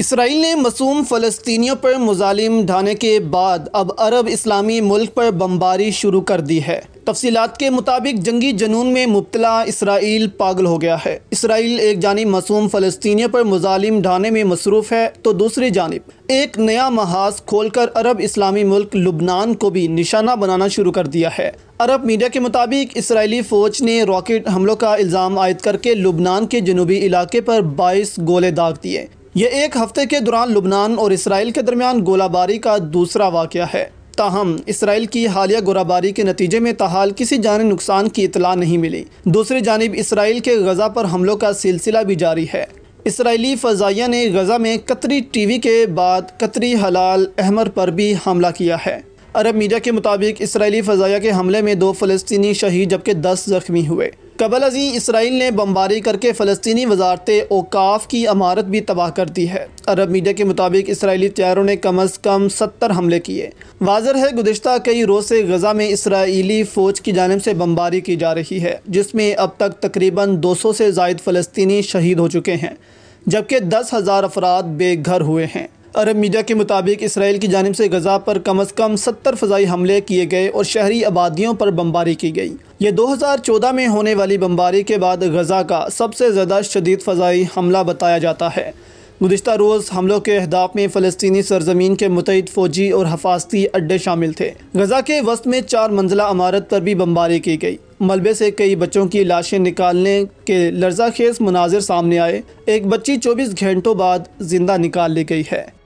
Israel ने मसूम फलस्तियों पर मुजालिम ढाने के बाद अब अरब इस्लामी मुल्क पर बमबारी शुरू कर दी है तफसीत के मुताबिक जंगी जनून में मुबतला इसराइल पागल हो गया है इसराइल एक जानब मसूम फ़लस्तियों पर मुजालिम ढाने में मसरूफ़ है तो दूसरी जानब एक नया महाज खोल कर अरब इस्लामी मुल्क लुबनान को भी निशाना बनाना शुरू कर दिया है अरब मीडिया के मुताबिक इसराइली फ़ौज ने रॉकेट हमलों का इल्ज़ाम आयद करके लुबनान के जनूबी इलाके पर बाईस गोले दाग दिए यह एक हफ्ते के दौरान लुबनान और इसराइल के दरमियान गोलाबारी का दूसरा वाक़ है ताहम इसराइल की हालिया गोलाबारी के नतीजे में तहाल किसी जान नुकसान की इतला नहीं मिली दूसरी जानब इसराइल के गजा पर हमलों का सिलसिला भी जारी है इसराइली फ़जाइया ने गजा में कतरी टी वी के बाद कतरी हलाल अहमर पर भी हमला किया है अरब मीडिया के मुताबिक इसराइली फ़जाइया के हमले में दो फ़लस्तनी शहीद जबकि दस जख्मी हुए कबल अजी इसराइल ने बमबारी करके फ़लस्तनी वजारत ओकाफ की अमारत भी तबाह कर दी है अरब मीडिया के मुताबिक इसराइली तैयारों ने कम अज़ कम सत्तर हमले किए वाजर है गुजशत कई रोज़ से गजा में इसराइली फ़ौज की जानब से बमबारी की जा रही है जिसमें अब तक तकरीबन दो सौ से जायद फ़लस्तनी शहीद हो चुके हैं जबकि दस हज़ार अफराद बेघर हुए हैं अरब मीडिया के मुताबिक इसराइल की जानब से गजा पर कम अज़ कम सत्तर फ़जाई हमले किए गए और शहरी आबादियों पर बमबारी की गई ये 2014 में होने वाली बमबारी के बाद गजा का सबसे ज़्यादा शदीद फ़जाई हमला बताया जाता है गुज्त रोज़ हमलों के अहदाफ में फ़लस्तनी सरजमीन के मुतहद फ़ौजी और हफाजती अड्डे शामिल थे गजा के वस्त में चार मंजिला अमारत पर भी बमबारी की गई मलबे से कई बच्चों की लाशें निकालने के लर्जा खेज मनाजिर सामने आए एक बच्ची चौबीस घंटों बाद जिंदा निकाल ली गई है